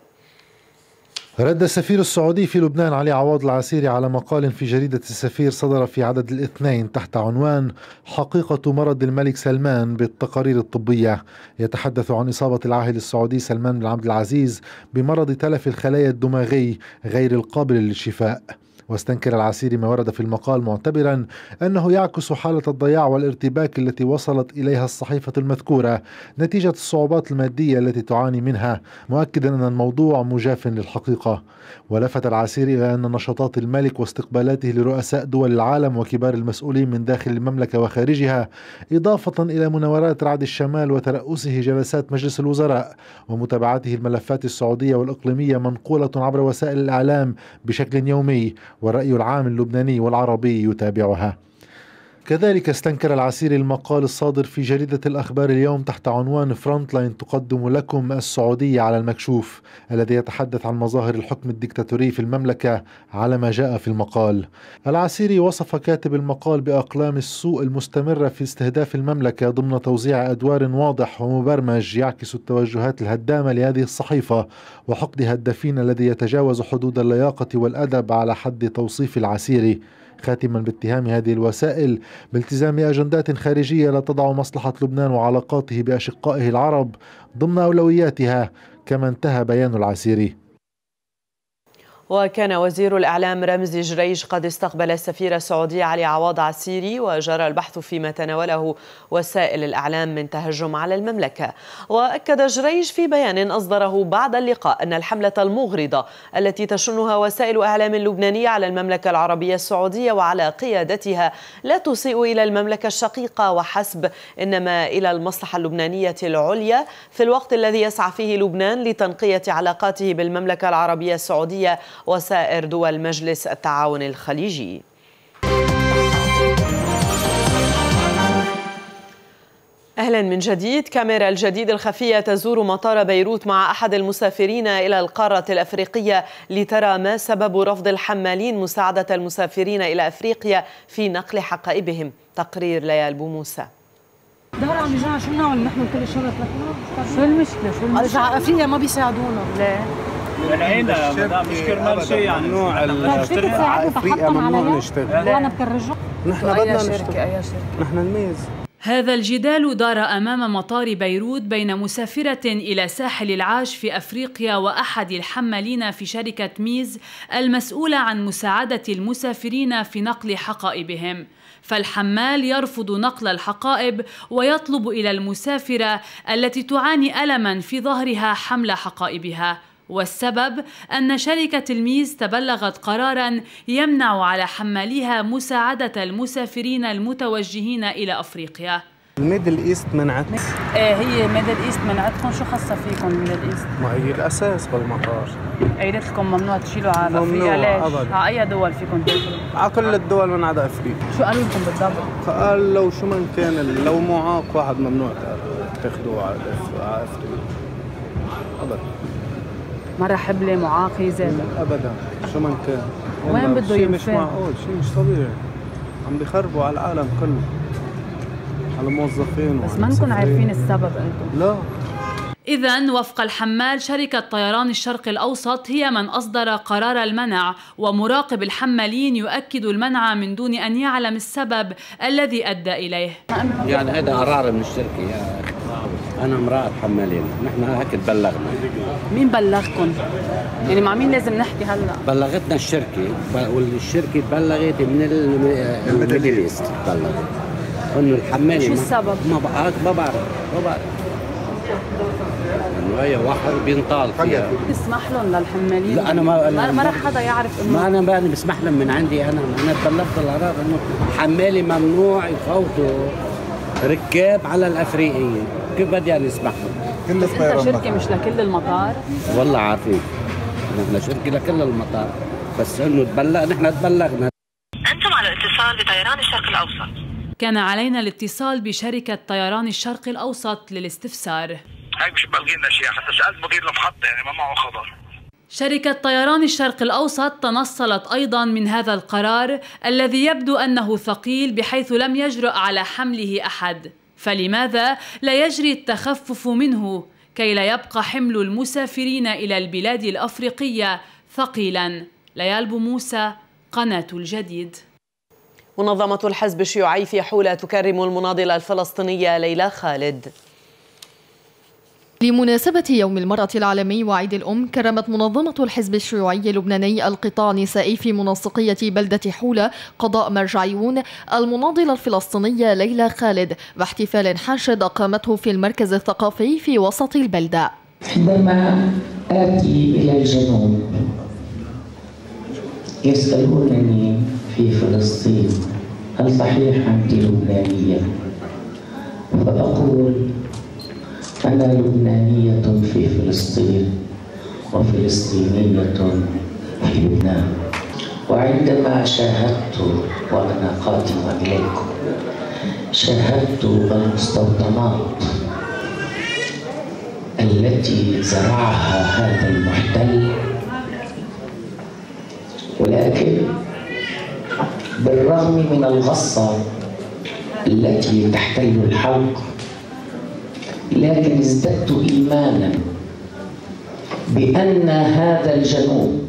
رد السفير السعودي في لبنان علي عواض العسيري على مقال في جريدة السفير صدر في عدد الاثنين تحت عنوان حقيقة مرض الملك سلمان بالتقارير الطبية يتحدث عن إصابة العاهل السعودي سلمان بن عبد العزيز بمرض تلف الخلايا الدماغي غير القابل للشفاء واستنكر العسيري ما ورد في المقال معتبرا أنه يعكس حالة الضياع والارتباك التي وصلت إليها الصحيفة المذكورة نتيجة الصعوبات المادية التي تعاني منها مؤكدا أن الموضوع مجاف للحقيقة ولفت العسير إلى أن نشاطات الملك واستقبالاته لرؤساء دول العالم وكبار المسؤولين من داخل المملكة وخارجها إضافة إلى مناورات رعد الشمال وترأسه جلسات مجلس الوزراء ومتابعته الملفات السعودية والإقليمية منقولة عبر وسائل الإعلام بشكل يومي والرأي العام اللبناني والعربي يتابعها كذلك استنكر العسيري المقال الصادر في جريدة الأخبار اليوم تحت عنوان فرونت لاين تقدم لكم السعودية على المكشوف الذي يتحدث عن مظاهر الحكم الدكتاتوري في المملكة على ما جاء في المقال العسيري وصف كاتب المقال بأقلام السوء المستمرة في استهداف المملكة ضمن توزيع أدوار واضح ومبرمج يعكس التوجهات الهدامة لهذه الصحيفة وحقد الدفين الذي يتجاوز حدود اللياقة والأدب على حد توصيف العسيري خاتما باتهام هذه الوسائل بالتزام أجندات خارجية لا تضع مصلحة لبنان وعلاقاته بأشقائه العرب ضمن أولوياتها كما انتهى بيان العسيري وكان وزير الإعلام رمزي جريج قد استقبل السفير السعودي علي عواض عسيري وجرى البحث فيما تناوله وسائل الإعلام من تهجم على المملكة وأكد جريج في بيان أصدره بعد اللقاء أن الحملة المغرضة التي تشنها وسائل إعلام لبنانية على المملكة العربية السعودية وعلى قيادتها لا تسيء إلى المملكة الشقيقة وحسب إنما إلى المصلحة اللبنانية العليا في الوقت الذي يسعى فيه لبنان لتنقية علاقاته بالمملكة العربية السعودية وسائر دول مجلس التعاون الخليجي اهلا من جديد كاميرا الجديد الخفيه تزور مطار بيروت مع احد المسافرين الى القاره الافريقيه لترى ما سبب رفض الحمالين مساعده المسافرين الى افريقيا في نقل حقائبهم تقرير ليال بوموسى دهر عم يجونا شو بنعمل نحن كل الشغلة شو المشكله شو المشكله ما بيساعدونا ليه العين شيء يعني ممنوع ممنوع نشتغل وانا نحن بدنا نشتغل نحن هذا الجدال دار أمام مطار بيروت بين مسافرة إلى ساحل العاج في أفريقيا وأحد الحمالين في شركة ميز المسؤولة عن مساعدة المسافرين في نقل حقائبهم فالحمال يرفض نقل الحقائب ويطلب إلى المسافرة التي تعاني ألما في ظهرها حمل حقائبها والسبب أن شركة الميز تبلغت قرارا يمنع على حماليها مساعدة المسافرين المتوجهين إلى أفريقيا الميدل ايست منعت ايه هي ميدل ايست منعتكم شو خاصه فيكم الميدل ايست؟ ما هي الاساس بالمطار قالت لكم ممنوع تشيلوا على افريقيا ليش؟ على اي دول فيكم تاكلوا؟ على كل الدول من عدا افريقيا شو قالوا لكم بالضبط؟ قال لو شو من كان لو معاق واحد ممنوع تاخذوه على افريقيا ابدا ما راح حبلة معاقي زلمة ابدا شو ما كان وين بده شيء مش معقول شيء مش طبيعي عم بخربوا على العالم كله على الموظفين بس ما نكون عارفين السبب انتم لا إذا وفق الحمال شركة طيران الشرق الأوسط هي من أصدر قرار المنع ومراقب الحمالين يؤكد المنع من دون أن يعلم السبب الذي أدى إليه يعني هذا قرار من الشركة يعني انا امراه حمالين نحن هيك تبلغنا مين بلغكم؟ يعني مع مين لازم نحكي هلا؟ بلغتنا الشركه والشركه بلغت من الميدل ايست بلغت انه الحمالي شو السبب؟ ما بعرف ما بعرف ما بعرف انه اي واحد بينطال فيها بتسمح لهم للحمالين لا انا ما ما, ما راح حدا يعرف انه ما انا ما انا بسمح لهم من عندي انا انا بلغت العراق انه حمالي ممنوع يفوتوا ركاب على الافريقيين كيف بدي انا يعني اسمعهم كل صغير شركه مش لكل المطار والله عارفين نحن شركه لكل المطار بس انه تبلغ نحن تبلغنا انتم على اتصال بطيران الشرق الاوسط كان علينا الاتصال بشركه طيران الشرق الاوسط للاستفسار هيك مش بلغينا شيء يعني حتى سالت مدير المحطه يعني ما معه خبر شركة طيران الشرق الأوسط تنصلت أيضا من هذا القرار الذي يبدو أنه ثقيل بحيث لم يجرؤ على حمله أحد فلماذا لا يجري التخفف منه كي لا يبقى حمل المسافرين الى البلاد الافريقيه ثقيلا ليال موسى قناه الجديد منظمه الحزب الشيوعي في حوله تكرم المناضله الفلسطينيه ليلى خالد لمناسبة يوم المرأة العالمي وعيد الأم كرمت منظمة الحزب الشيوعي اللبناني القطاع النسائي في منسقية بلدة حولة قضاء مرجعيون المناضلة الفلسطينية ليلى خالد باحتفال حاشد أقامته في المركز الثقافي في وسط البلدة عندما آتي إلى الجنوب يسألونني في فلسطين هل صحيح أنت لبنانية؟ فأقول أنا لبنانية في فلسطين وفلسطينية في لبنان وعندما شاهدت وأنا قادم إليكم شاهدت المستوطنات التي زرعها هذا المحتل ولكن بالرغم من الغصة التي تحتل الحلق لكن ازددت إيمانا بأن هذا الجنوب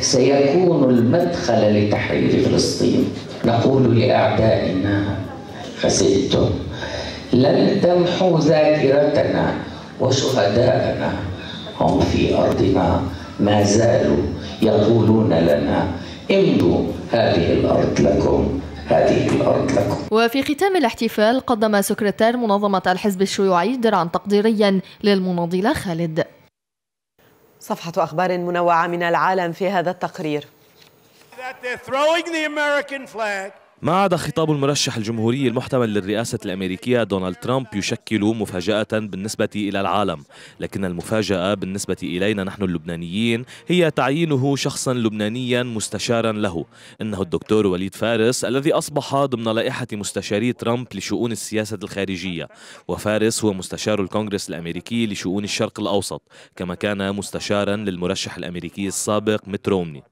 سيكون المدخل لتحرير فلسطين نقول لأعدائنا خسرتم لن تمحو ذاكرتنا وشهداءنا هم في أرضنا ما زالوا يقولون لنا امدوا هذه الأرض لكم هذه الأرض لكم وفي ختام الاحتفال قدم سكرتير منظمة الحزب الشيوعي درعا تقديريا للمناضلة خالد صفحة أخبار منوعة من العالم في هذا التقرير ما عدا خطاب المرشح الجمهوري المحتمل للرئاسة الأمريكية دونالد ترامب يشكل مفاجأة بالنسبة إلى العالم لكن المفاجأة بالنسبة إلينا نحن اللبنانيين هي تعيينه شخصا لبنانيا مستشارا له إنه الدكتور وليد فارس الذي أصبح ضمن لائحة مستشاري ترامب لشؤون السياسة الخارجية وفارس هو مستشار الكونغرس الأمريكي لشؤون الشرق الأوسط كما كان مستشارا للمرشح الأمريكي السابق مترومني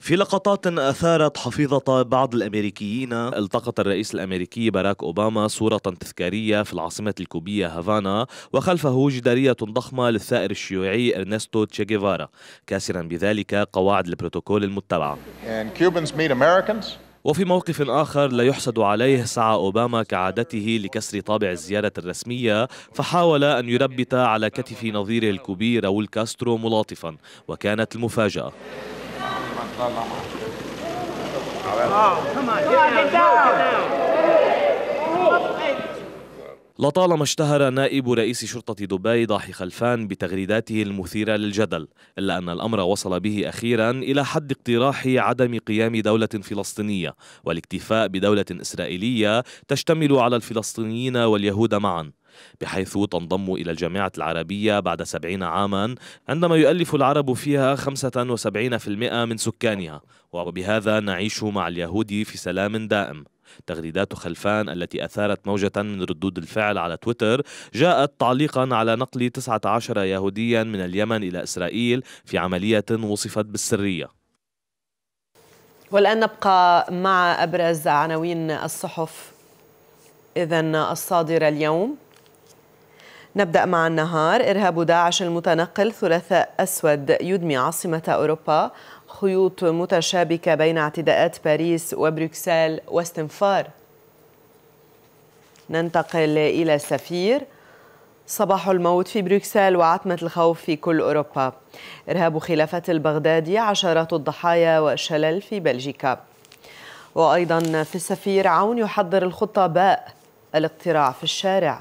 في لقطات أثارت حفيظة بعض الأمريكيين التقط الرئيس الأمريكي باراك أوباما صورة تذكارية في العاصمة الكوبية هافانا وخلفه جدارية ضخمة للثائر الشيوعي إرنستو تشيغيفارا كاسرا بذلك قواعد البروتوكول المتبعة وفي موقف آخر لا يحسد عليه سعى أوباما كعادته لكسر طابع الزيارة الرسمية فحاول أن يربت على كتف نظيره الكوبي راول كاسترو ملاطفا وكانت المفاجأة Oh, come on. Get, get down. Get down. لطالما اشتهر نائب رئيس شرطة دبي ضاحي خلفان بتغريداته المثيرة للجدل إلا أن الأمر وصل به أخيرا إلى حد اقتراح عدم قيام دولة فلسطينية والاكتفاء بدولة إسرائيلية تشتمل على الفلسطينيين واليهود معا بحيث تنضم إلى الجامعة العربية بعد سبعين عاما عندما يؤلف العرب فيها 75% من سكانها وبهذا نعيش مع اليهود في سلام دائم تغريدات خلفان التي أثارت موجة من ردود الفعل على تويتر جاءت تعليقا على نقل 19 يهوديا من اليمن إلى إسرائيل في عملية وصفت بالسرية والآن نبقى مع أبرز عناوين الصحف إذا الصادرة اليوم نبدأ مع النهار إرهاب داعش المتنقل ثلاثاء أسود يدمي عاصمة أوروبا خيوط متشابكة بين اعتداءات باريس وبروكسل واستنفار ننتقل إلى السفير صباح الموت في بروكسل وعتمة الخوف في كل أوروبا إرهاب خلافة البغدادي عشرات الضحايا وشلل في بلجيكا وأيضا في السفير عون يحضر الخطة باء الاقتراع في الشارع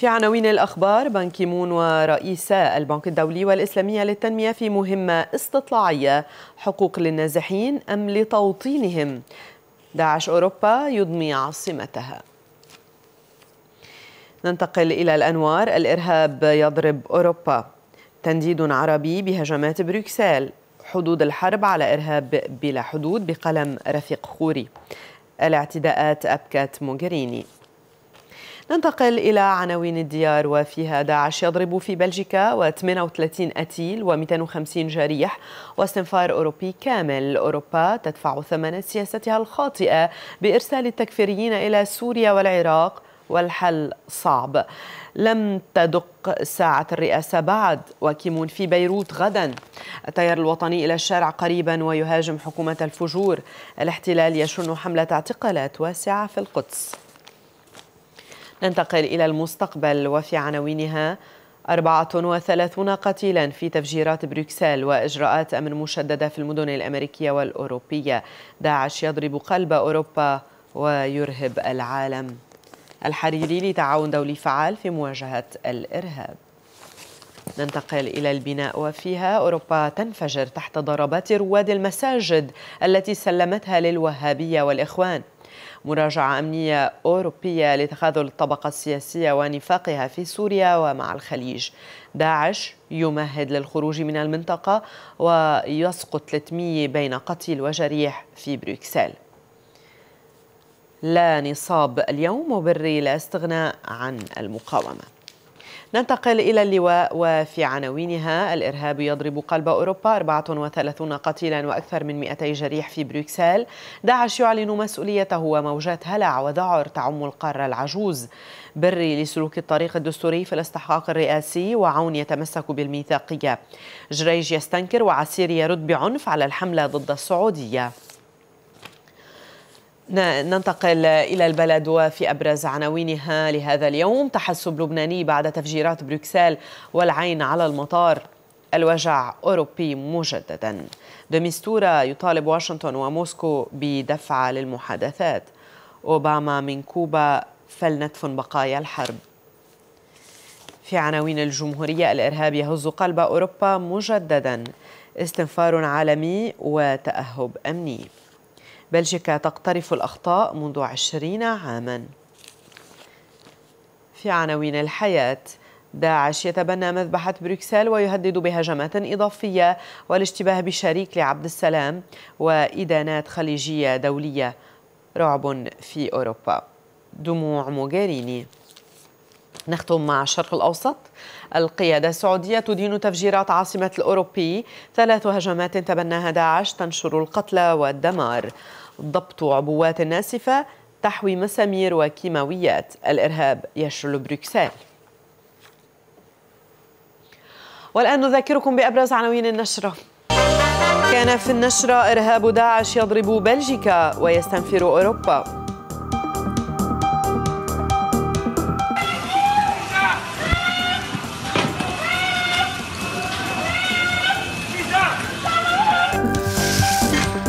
في عناوين الأخبار بان كيمون ورئيسا البنك الدولي والإسلامية للتنمية في مهمة استطلاعية حقوق للنازحين أم لتوطينهم داعش أوروبا يضمي عاصمتها ننتقل إلى الأنوار الإرهاب يضرب أوروبا تنديد عربي بهجمات بروكسل حدود الحرب على إرهاب بلا حدود بقلم رفيق خوري الاعتداءات أبكت موغريني ننتقل إلى عناوين الديار وفيها داعش يضرب في بلجيكا و38 قتيل و250 جريح واستنفار أوروبي كامل أوروبا تدفع ثمن سياستها الخاطئة بإرسال التكفيريين إلى سوريا والعراق والحل صعب لم تدق ساعة الرئاسة بعد وكيمون في بيروت غدا التيار الوطني إلى الشارع قريبا ويهاجم حكومة الفجور الاحتلال يشن حملة اعتقالات واسعة في القدس ننتقل إلى المستقبل وفي عناوينها 34 قتيلا في تفجيرات بروكسل وإجراءات أمن مشددة في المدن الأمريكية والأوروبية داعش يضرب قلب أوروبا ويرهب العالم الحريري لتعاون دولي فعال في مواجهة الإرهاب ننتقل إلى البناء وفيها أوروبا تنفجر تحت ضربات رواد المساجد التي سلمتها للوهابية والإخوان مراجعة أمنية أوروبية لتخاذل الطبقة السياسية ونفاقها في سوريا ومع الخليج داعش يمهد للخروج من المنطقة ويسقط 300 بين قتيل وجريح في بروكسل لا نصاب اليوم وبري لا استغناء عن المقاومه ننتقل إلى اللواء وفي عناوينها الإرهاب يضرب قلب أوروبا 34 قتيلا وأكثر من 200 جريح في بروكسل داعش يعلن مسؤوليته وموجات هلع وذعر تعم القارة العجوز بري لسلوك الطريق الدستوري في الاستحقاق الرئاسي وعون يتمسك بالميثاقية جريج يستنكر وعسير يرد بعنف على الحملة ضد السعودية ننتقل إلى البلد وفي أبرز عناوينها لهذا اليوم تحسب لبناني بعد تفجيرات بروكسل والعين على المطار الوجع أوروبي مجددا دميستورا يطالب واشنطن وموسكو بدفعة للمحادثات أوباما من كوبا فلندفن بقايا الحرب في عناوين الجمهورية الإرهاب يهز قلب أوروبا مجددا استنفار عالمي وتأهب أمني بلجيكا تقترف الأخطاء منذ عشرين عاماً في عناوين الحياة داعش يتبنى مذبحة بروكسل ويهدد بهجمات إضافية والاشتباه بشريك لعبد السلام وإدانات خليجية دولية رعب في أوروبا دموع موغاريني نختم مع الشرق الأوسط القيادة السعودية تدين تفجيرات عاصمة الأوروبي ثلاث هجمات تبناها داعش تنشر القتلى والدمار ضبط عبوات ناسفة تحوي مسامير وكيماويات الإرهاب يشل بروكسل والآن نذكركم بأبرز عناوين النشرة كان في النشرة إرهاب داعش يضرب بلجيكا ويستنفر أوروبا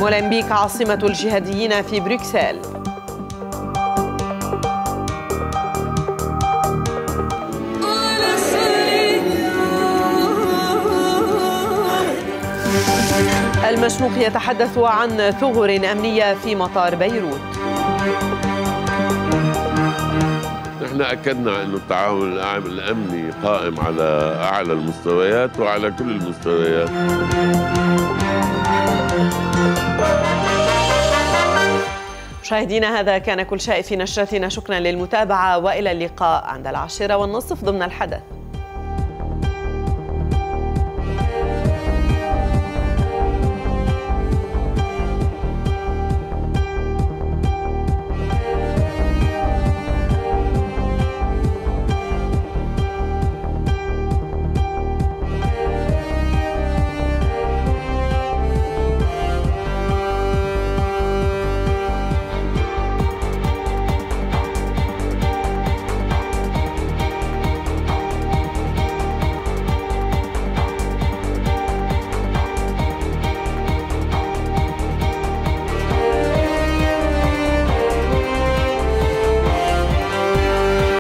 مولمبيك عاصمة الجهاديين في بروكسل المشنوق يتحدث عن ثغر أمنية في مطار بيروت نحن أكدنا أن التعاون الأمني قائم على أعلى المستويات وعلى كل المستويات مشاهدينا هذا كان كل شيء في نشرتنا شكرا للمتابعة وإلى اللقاء عند العاشرة والنصف ضمن الحدث